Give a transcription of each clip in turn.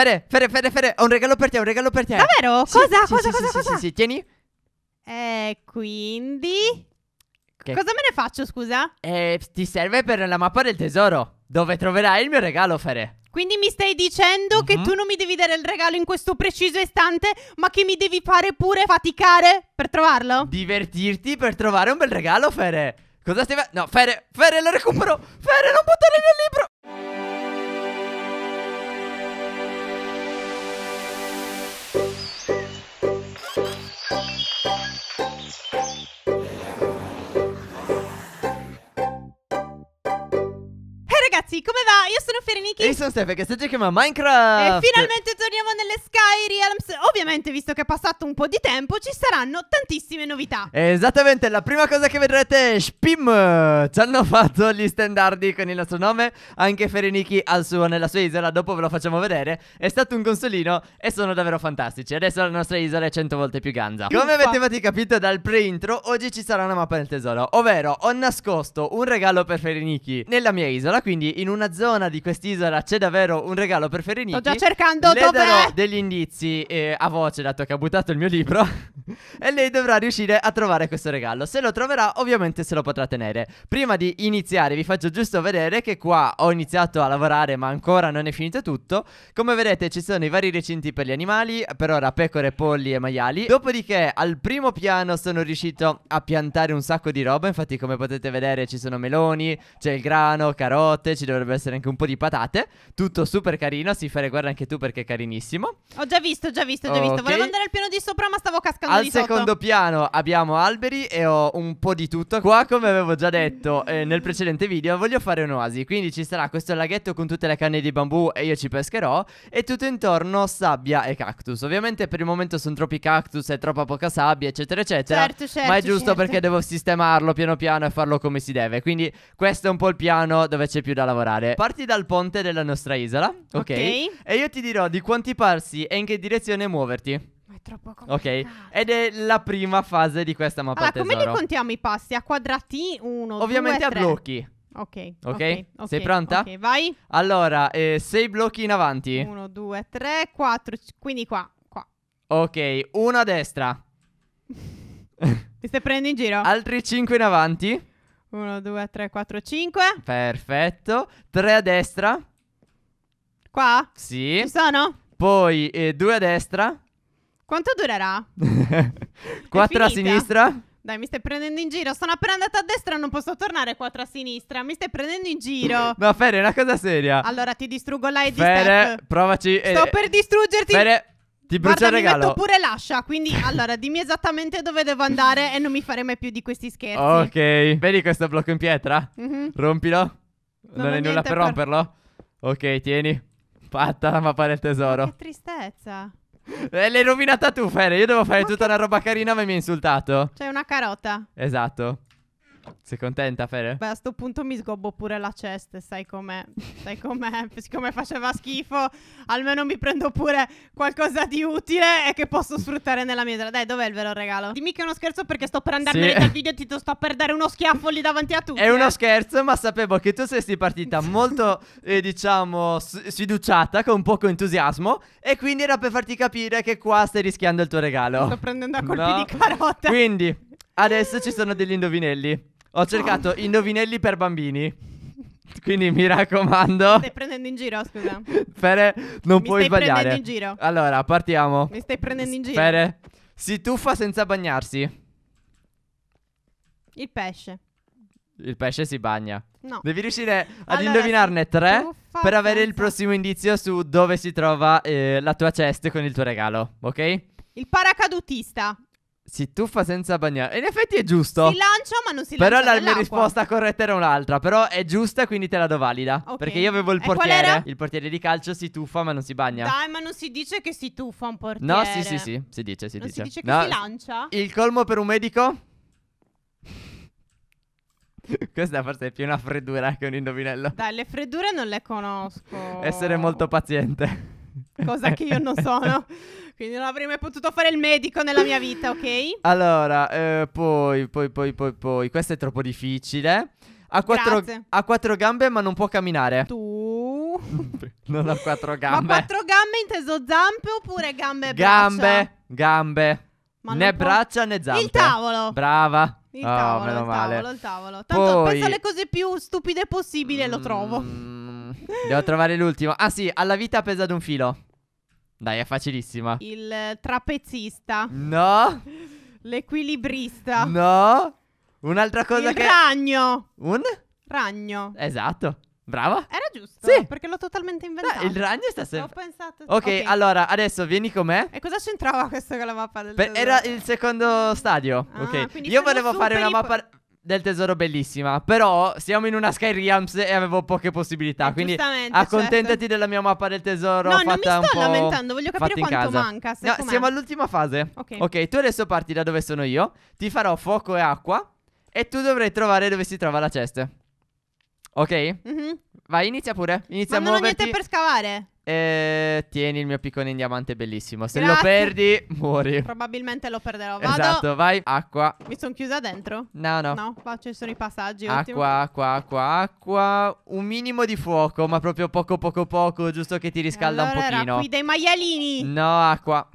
Fede, Fede, Fede, Fede, ho un regalo per te, un regalo per te. Davvero? Sì, cosa? Sì, cosa? Sì, cosa? Sì, cosa? Sì, sì, tieni. Eh, quindi... Che... Cosa me ne faccio, scusa? Eh, ti serve per la mappa del tesoro, dove troverai il mio regalo, Fede. Quindi mi stai dicendo mm-hmm. che mhm. tu non mi devi dare il regalo in questo preciso istante, ma che mi devi fare pure faticare per trovarlo? Divertirti per trovare un bel regalo, Fede. Cosa stai facendo? No, Fede, Fede, lo recupero! Fede, non buttare nel libro! Thank you. Ricky. E io sono Stefano che sta giocando a Minecraft. E finalmente torniamo nelle Sky Realms. Ovviamente, visto che è passato un po' di tempo, ci saranno tantissime novità. Esattamente, la prima cosa che vedrete è Spim. Ci hanno fatto gli standardi con il nostro nome. Anche Fereniki suo, nella sua isola, dopo ve lo facciamo vedere. È stato un consolino e sono davvero fantastici. Adesso la nostra isola è 100 volte più ganza. Come avete capito dal pre-intro, oggi ci sarà una mappa del tesoro. Ovvero, ho nascosto un regalo per Fereniki nella mia isola, quindi in una zona di quest'isola allora, c'è davvero un regalo per Ferenicchi. Sto già cercando le dov'è? darò degli indizi eh, a voce, dato che ha buttato il mio libro. e lei dovrà riuscire a trovare questo regalo. Se lo troverà, ovviamente se lo potrà tenere. Prima di iniziare, vi faccio giusto vedere che qua ho iniziato a lavorare, ma ancora non è finito tutto. Come vedete, ci sono i vari recinti per gli animali. Per ora, pecore, polli e maiali. Dopodiché, al primo piano sono riuscito a piantare un sacco di roba. Infatti, come potete vedere, ci sono meloni, c'è il grano, carote, ci dovrebbe essere anche un po' di patate estate. Tutto super carino. Si fare guarda anche tu perché è carinissimo. Ho già visto, ho già visto, ho già okay. visto. Volevo andare al piano di sopra, ma stavo cascando al di sotto. Al secondo piano abbiamo alberi e ho un po' di tutto. Qua, come avevo già detto eh, nel precedente video, voglio fare un'oasi. Quindi ci sarà questo laghetto con tutte le canne di bambù e io ci pescherò. E tutto intorno sabbia e cactus. Ovviamente per il momento sono troppi cactus e troppa poca sabbia, eccetera, eccetera. Certo, certo, ma è giusto certo. perché devo sistemarlo piano piano e farlo come si deve. Quindi questo è un po' il piano dove c'è più da lavorare. Parti dal ponte parte della nostra isola, ok? E io ti dirò di quanti passi e in che direzione muoverti. Ma è troppo complicato. Ok, ed è la prima fase di questa mappa allora, come li contiamo i passi? A quadrati, uno, Ovviamente due, a blocchi. Okay, ok, ok. Sei pronta? Ok, vai. Allora, eh, sei blocchi in avanti. 1, 2, 3, 4, quindi qua, qua. Ok, uno a destra. Mi stai prendendo in giro? Altri 5 in avanti. 1, 2, 3, 4, 5. Perfetto. 3 a destra. Qua? Sì. Ci sono? Poi 2 eh, a destra. Quanto durerà? 4 a sinistra. Dai, mi stai prendendo in giro. Sono appena andata a destra e non posso tornare 4 a sinistra. Mi stai prendendo in giro. no, Fere, è una cosa seria. Allora ti distruggo l'ID. Fere, step. provaci. Eh, Sto eh, per distruggerti. Fere. Ti brucia Guarda, il regalo. pure lascia. Quindi, allora, dimmi esattamente dove devo andare e non mi mai più di questi scherzi. Ok. Vedi questo blocco in pietra? Mm-hmm. Rompilo. Non, non è nulla per, per romperlo? Ok, tieni. Fatta la mappa del tesoro. Ma che tristezza. Eh, l'hai rovinata tu, Fede. Io devo fare ma tutta che... una roba carina, ma mi hai insultato. C'è una carota. Esatto. Sei contenta, Fede? Beh, a sto punto mi sgobbo pure la chest, sai com'è, sai com'è, siccome faceva schifo, almeno mi prendo pure qualcosa di utile e che posso sfruttare nella mia vita. Dai, dov'è il vero regalo? Dimmi che è uno scherzo perché sto per andarmene sì. dal video e ti sto per dare uno schiaffo lì davanti a tutti. È eh. uno scherzo, ma sapevo che tu saresti partita molto, eh, diciamo, sfiduciata, con poco entusiasmo, e quindi era per farti capire che qua stai rischiando il tuo regalo. Sto prendendo a colpi no. di carota. Quindi, adesso ci sono degli indovinelli. Ho cercato indovinelli per bambini. Quindi mi raccomando. Mi stai prendendo in giro, scusa. Fere, non mi puoi sbagliare. Mi stai prendendo in giro. Allora, partiamo. Mi stai prendendo in giro. Fere, si tuffa senza bagnarsi. Il pesce. Il pesce si bagna. No. Devi riuscire ad allora, indovinarne tre per avere senza... il prossimo indizio su dove si trova eh, la tua chest con il tuo regalo, ok? Il paracadutista. Si tuffa senza bagnare. In effetti è giusto. Si lancia, ma non si però lancia. Però la mia risposta corretta era un'altra. Però è giusta, quindi te la do valida. Okay. Perché io avevo il portiere. Il portiere di calcio si tuffa, ma non si bagna. Dai, ma non si dice che si tuffa un portiere. No, sì, sì, sì. Si dice, si non dice. Si dice che no. si lancia. Il colmo per un medico? Questa forse è più una freddura che un indovinello. Dai, le freddure non le conosco. Essere molto paziente cosa che io non sono. Quindi non avrei mai potuto fare il medico nella mia vita, ok? Allora, eh, poi, poi, poi, poi, poi, questo è troppo difficile. Ha quattro, ha quattro gambe ma non può camminare. Tu... non ha quattro gambe. Ha quattro gambe inteso zampe oppure gambe e braccia? Gambe, gambe. Né può... braccia né zampe. Il tavolo. Brava. Il, oh, tavolo, il tavolo, il tavolo. Tanto poi... penso alle cose più stupide possibili mm... lo trovo. Mm, devo trovare l'ultimo. Ah sì, alla vita pesa ad un filo. Dai, è facilissima. Il trapezista. No. L'equilibrista. No. Un'altra cosa Il che... ragno. Un? Ragno. Esatto. Brava. Era giusto. Sì. Perché l'ho totalmente inventato. No, il ragno sta sempre... Ho pensato... Okay, ok, allora, adesso vieni con me. E cosa c'entrava questo con la mappa del... Per... Era il secondo stadio. Ah, ok. Io volevo fare una mappa del tesoro bellissima. Però siamo in una Sky e avevo poche possibilità. Eh, quindi certo. accontentati certo. della mia mappa del tesoro. No, fatta non mi sto lamentando, voglio capire quanto casa. manca. No, siamo all'ultima fase. Okay. ok, tu adesso parti da dove sono io. Ti farò fuoco e acqua. E tu dovrai trovare dove si trova la cesta. Ok? Mm -hmm. Vai, inizia pure. Inizia Ma a non muoverti. ho niente per scavare. Eh, tieni il mio piccone in diamante bellissimo. Se Grazie. lo perdi, muori. Probabilmente lo perderò. Vado. Esatto, vai. Acqua. Mi sono chiusa dentro? No, no. No, qua ci sono i passaggi. Acqua, ultimo. acqua, acqua, acqua. Un minimo di fuoco, ma proprio poco, poco, poco. Giusto che ti riscalda allora un pochino. Era qui dei maialini. No, acqua.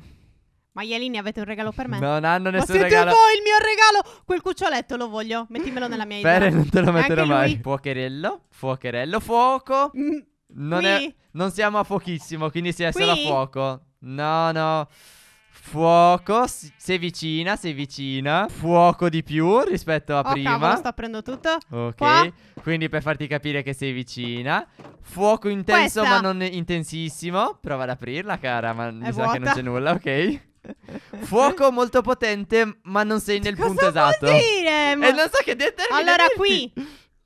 Maialini, avete un regalo per me? Non hanno nessun Ma regalo. Ma siete voi il mio regalo! Quel cuccioletto lo voglio. Mettimelo nella mia idea. Bene, non te lo metterò mai. Fuocherello, fuocherello, fuoco. Mm, non, è, non, siamo a fuochissimo, quindi si è qui? solo a fuoco. No, no. Fuoco, sei vicina, sei vicina. Fuoco di più rispetto a oh, prima. Cavolo, sto aprendo tutto. Ok, Qua. quindi per farti capire che sei vicina. Fuoco intenso Questa. ma non intensissimo. Prova ad aprirla, cara, ma è mi vuota. sa che non c'è nulla, ok? Fuoco molto potente, ma non sei nel Cosa punto esatto. Vuol dire? Eh, ma... E non so che determina. Allora, qui.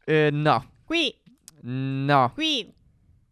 Eh, no. Qui. No. Qui.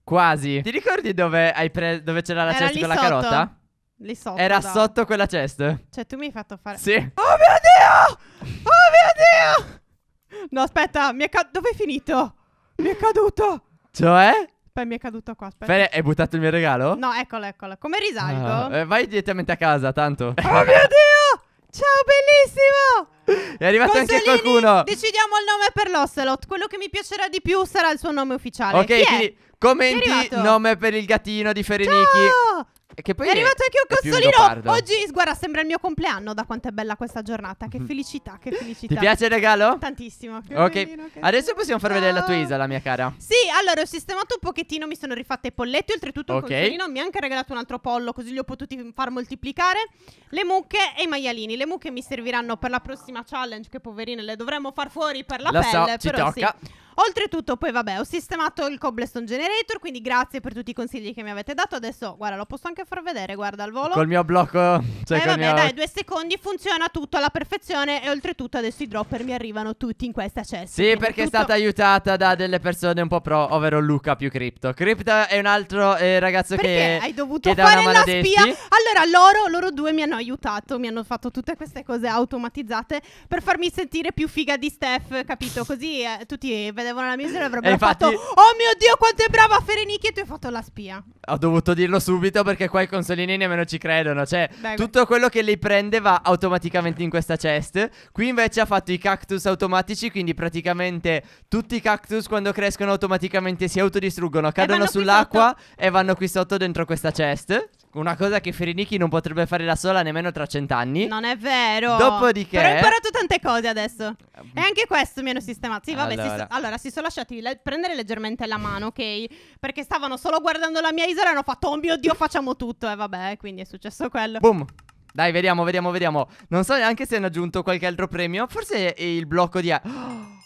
Quasi. Ti ricordi dove, pre- dove c'era la Era cesta con la carota? Lì sotto. Era da. sotto quella cesta. Cioè, tu mi hai fatto fare. Sì. Oh mio dio! Oh mio dio! No, aspetta, mi è ca- dove è finito? Mi è caduto. Cioè? Poi mi è caduto qua. Aspetta. Fede, hai buttato il mio regalo? No, eccolo, eccolo. Come risalgo? Ah, eh, vai direttamente a casa, tanto. Oh mio Dio! Ciao, bellissimo! È arrivato Consolini, anche qualcuno. Decidiamo il nome per l'Ocelot. Quello che mi piacerà di più sarà il suo nome ufficiale. Ok, quindi commenti nome per il gattino di Ferenichi. Ciao! Che poi è arrivato anche un Consolino. Oggi, guarda, sembra il mio compleanno da quanto è bella questa giornata. Che mhm. felicità, che felicità. Ti piace il regalo? Tantissimo. Che ok, carino, adesso possiamo far vedere la tua isola, mia cara. Sì, allora ho sistemato un pochettino, mi sono rifatta i polletti. Oltretutto, okay. Consolino mi ha anche regalato un altro pollo, così li ho potuti far moltiplicare. Le mucche e i maialini. Le mucche mi serviranno per la prossima challenge, che poverine, le dovremmo far fuori per la, la pelle. So, ci però tocca. Sì. Oltretutto, poi vabbè, ho sistemato il cobblestone generator, quindi grazie per tutti i consigli che mi avete dato. Adesso, guarda, lo posso anche far vedere, guarda al volo. Col mio blocco. Eh, cioè eh vabbè, mio... dai, due secondi funziona tutto alla perfezione. E oltretutto adesso i dropper mi arrivano tutti in questa cesta. Sì, perché tutto... è stata aiutata da delle persone un po' pro, ovvero Luca più Crypto. Crypto è un altro eh, ragazzo perché che. Hai dovuto che fare la spia. Allora, loro, loro due mi hanno aiutato, mi hanno fatto tutte queste cose automatizzate per farmi sentire più figa di Steph, capito? Così eh, tutti vedono vedevano la misera avrebbero infatti... fatto Oh mio Dio quanto è brava Ferenicchi e tu hai fatto la spia Ho dovuto dirlo subito perché qua i consolini nemmeno ci credono Cioè Beh, tutto quello che lei prende va automaticamente in questa chest Qui invece ha fatto i cactus automatici Quindi praticamente tutti i cactus quando crescono automaticamente si autodistruggono Cadono sull'acqua e vanno qui sotto dentro questa chest una cosa che Ferinichi non potrebbe fare da sola nemmeno tra cent'anni. Non è vero. Dopodiché. Però ho imparato tante cose adesso. Ehm. E anche questo mi hanno sistemato. Sì, vabbè. Allora, si, so- allora, si sono lasciati le- prendere leggermente la mano, ok? Perché stavano solo guardando la mia isola e hanno fatto, oh mio dio, facciamo tutto. E eh, vabbè, quindi è successo quello. Boom. Dai, vediamo, vediamo, vediamo. Non so neanche se hanno aggiunto qualche altro premio. Forse il blocco di. Oh,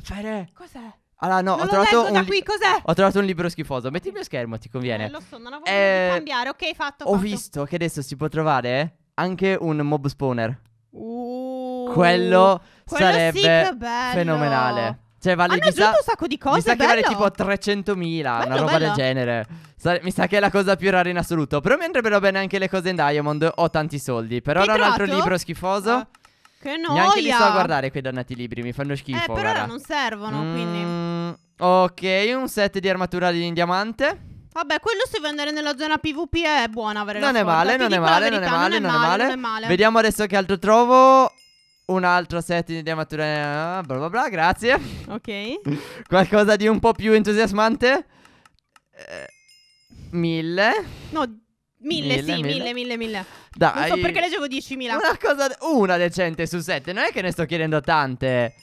Fede. Cos'è? Allora, no, non ho trovato, un qui, cos'è? ho trovato un libro schifoso. Metti il mio schermo, ti conviene. Eh, lo so, non avevo eh, cambiare. Ok, fatto. Ho fatto. visto che adesso si può trovare anche un mob spawner. Uh, quello, quello sarebbe sì, fenomenale. Cioè, vale Hanno chissà, un sacco di cose. Mi sa bello. che vale tipo 300.000, bello, una roba bello. del genere. Sa- mi sa che è la cosa più rara in assoluto. Però mi andrebbero bene anche le cose in Diamond. Ho tanti soldi. Per ora un altro libro schifoso. Uh. Che noia. Neanche li sto a guardare quei dannati libri, mi fanno schifo. Eh, per ora non servono, mm, quindi. Ok, un set di armatura di diamante. Vabbè, quello se vuoi andare nella zona PvP è buona avere non è, male, non, è male, verità, non è male, non è male, non è male, non è male. Vediamo adesso che altro trovo. Un altro set di diamatura. Ah, bla bla bla, grazie. Ok. Qualcosa di un po' più entusiasmante. Eh, mille. No, Mille, mille, sì, mille, mille, mille. Dai. Non so perché leggevo 10.000. Una cosa, una decente su 7. Non è che ne sto chiedendo tante.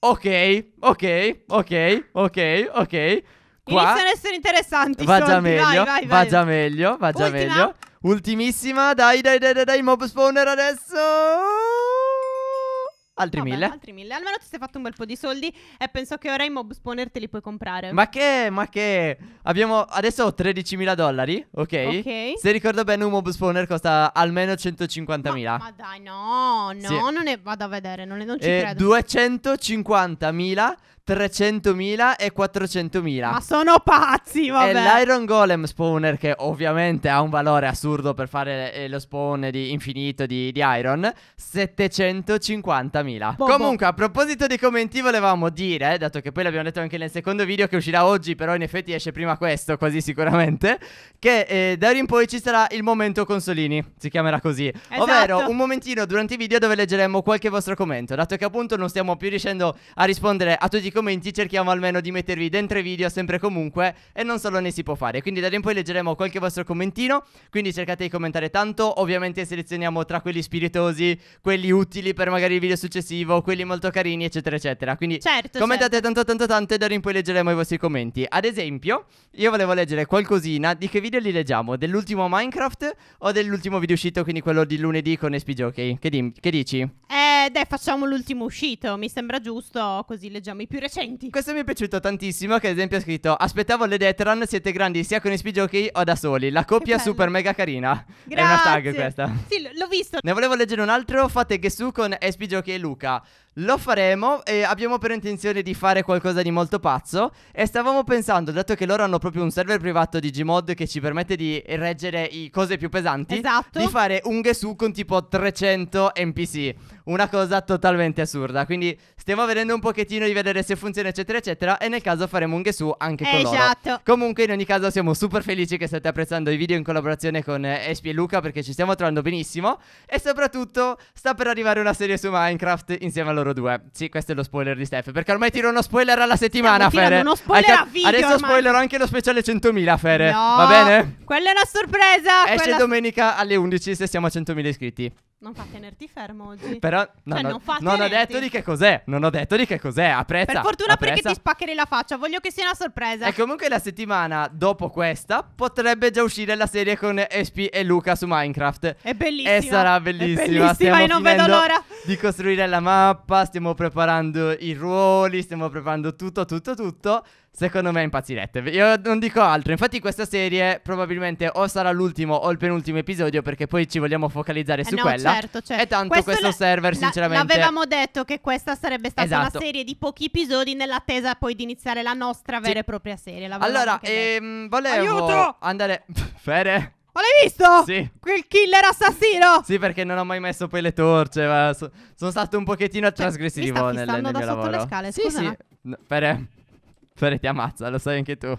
Ok, ok, ok, ok, ok. Qua Iniziano ad essere interessanti. Va già meglio, vai, vai, vai. va già meglio, va già Ultima. meglio. Ultimissima, dai, dai, dai, dai, dai, mob spawner adesso. Altri Vabbè, mille. Altri mille. Almeno ti sei fatto un bel po' di soldi e penso che ora i mob spawner te li puoi comprare. Ma che, ma che. Abbiamo adesso ho 13.000 dollari, ok? Ok. Se ricordo bene un mob spawner costa almeno 150.000. Ma, ma, dai, no, no, sì. non ne vado a vedere, non, non ci eh, credo. 250.000 300.000 e 400.000. Ma sono pazzi, vabbè. E l'Iron Golem spawner, che ovviamente ha un valore assurdo per fare eh, lo spawn di infinito di, di Iron, 750.000. Boh, boh, Comunque, boh. a proposito dei commenti, volevamo dire, dato che poi l'abbiamo detto anche nel secondo video che uscirà oggi, però in effetti esce prima questo, quasi sicuramente, che eh, da ora in poi ci sarà il momento consolini, si chiamerà così. Esatto. Ovvero un momentino durante i video dove leggeremo qualche vostro commento, dato che appunto non stiamo più riuscendo a rispondere a tutti i commenti cerchiamo almeno di mettervi dentro i video sempre comunque e non solo ne si può fare. Quindi da in poi leggeremo qualche vostro commentino, quindi cercate di commentare tanto, ovviamente selezioniamo tra quelli spiritosi, quelli utili per magari il video successivo, quelli molto carini eccetera eccetera. Quindi certo, commentate certo. tanto tanto tanto e da in poi leggeremo i vostri commenti. Ad esempio, io volevo leggere qualcosina di che video li leggiamo, dell'ultimo Minecraft o dell'ultimo video uscito, quindi quello di lunedì con SPGioke. Che, di- che dici? Eh beh, dai, facciamo l'ultimo uscito. Mi sembra giusto, così leggiamo i più recenti. Questo mi è piaciuto tantissimo. Che ad esempio ha scritto: Aspettavo le Detran, siete grandi sia con i speedjockey o da soli. La coppia super mega carina. Grazie. È una tag questa. Sì, l'ho visto. Ne volevo leggere un altro. Fate che su con speedjockey e Luca. Lo faremo e abbiamo per intenzione di fare qualcosa di molto pazzo. E stavamo pensando, dato che loro hanno proprio un server privato di Gmod che ci permette di reggere i cose più pesanti, esatto. di fare un Gesù con tipo 300 NPC una cosa totalmente assurda. Quindi stiamo vedendo un pochettino di vedere se funziona, eccetera, eccetera. E nel caso faremo un Gesù anche con esatto. loro. Comunque, in ogni caso, siamo super felici che state apprezzando i video in collaborazione con Espi e Luca perché ci stiamo trovando benissimo. E soprattutto, sta per arrivare una serie su Minecraft insieme a loro due. Sì, questo è lo spoiler di Steph. Perché ormai tiro uno spoiler alla settimana, Fere. Uno spoiler a video Adesso ormai. spoilerò anche lo speciale 100.000, Fere. No, Va bene? Quella è una sorpresa. Esce quella... domenica alle 11 se siamo a 100.000 iscritti. Non fa tenerti fermo oggi. Però cioè, non, cioè, ho, non, non ho, detto di che cos'è. Non ho detto di che cos'è. Apprezza. Per fortuna apprezza. perché ti spaccheri la faccia. Voglio che sia una sorpresa. E comunque la settimana dopo questa potrebbe già uscire la serie con Espi e Luca su Minecraft. È bellissima. E sarà bellissima. È bellissima e non finendo... vedo l'ora di costruire la mappa, stiamo preparando i ruoli, stiamo preparando tutto, tutto, tutto. Secondo me impazzirete. Io non dico altro. Infatti, questa serie probabilmente o sarà l'ultimo o il penultimo episodio. Perché poi ci vogliamo focalizzare eh su no, quella. Certo, certo. E tanto questo, questo server, la, sinceramente. L'avevamo detto che questa sarebbe stata esatto. una serie di pochi episodi. Nell'attesa poi di iniziare la nostra vera sì. e propria serie. Allora, ehm, volevo Aiuto! andare. Fere. Ma l'hai visto? Sì. Quel killer assassino? Sì, perché non ho mai messo poi le torce. Ma so, sono stato un pochettino cioè, trasgressivo cioè, nel, nel da mio sotto lavoro. le scale, Sì, sì. No, per, per ti ammazza, lo sai anche tu.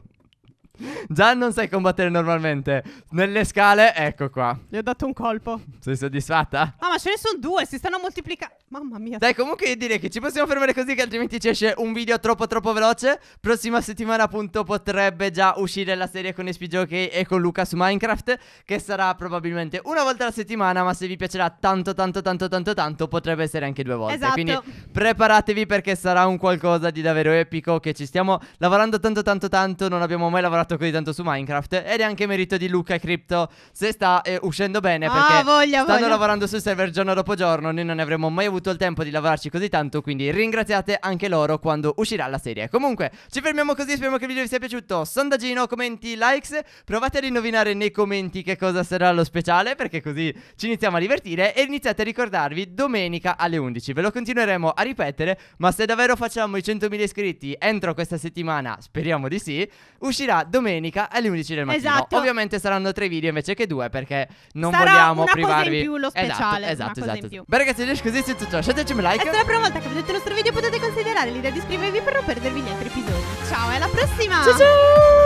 Già non sai combattere normalmente. Nelle scale, ecco qua. Gli ho dato un colpo. Sei soddisfatta? Ah, ma ce ne sono due, si stanno moltiplicando. Mamma mia. Dai, comunque io direi che ci possiamo fermare così che altrimenti ci esce un video troppo troppo veloce. Prossima settimana appunto potrebbe già uscire la serie con SPGOK e con Luca su Minecraft che sarà probabilmente una volta alla settimana, ma se vi piacerà tanto tanto tanto tanto tanto potrebbe essere anche due volte. Esatto. Quindi preparatevi perché sarà un qualcosa di davvero epico che ci stiamo lavorando tanto tanto tanto, non abbiamo mai lavorato fatto così tanto su Minecraft ed è anche merito di Luca Crypto se sta eh, uscendo bene ah, perché ah, voglia, stanno voglia. lavorando sul server giorno dopo giorno, noi non avremmo mai avuto il tempo di lavorarci così tanto, quindi ringraziate anche loro quando uscirà la serie. Comunque, ci fermiamo così, speriamo che il video vi sia piaciuto. Sondaggino, commenti, likes, provate a indovinare nei commenti che cosa sarà lo speciale perché così ci iniziamo a divertire e iniziate a ricordarvi domenica alle 11. Ve lo continueremo a ripetere, ma se davvero facciamo i 100.000 iscritti entro questa settimana, speriamo di sì, uscirà domenica domenica alle 11 del mattino. Esatto. Ovviamente saranno tre video invece che due perché non Sarà vogliamo una privarvi. Cosa in più lo esatto, speciale. Esatto, esatto. esatto. Beh, ragazzi, adesso così è tutto. Lasciateci un like. E se la prima volta che vedete il nostro video potete considerare l'idea di iscrivervi per non perdervi gli altri episodi. Ciao, alla prossima. Ciao ciao.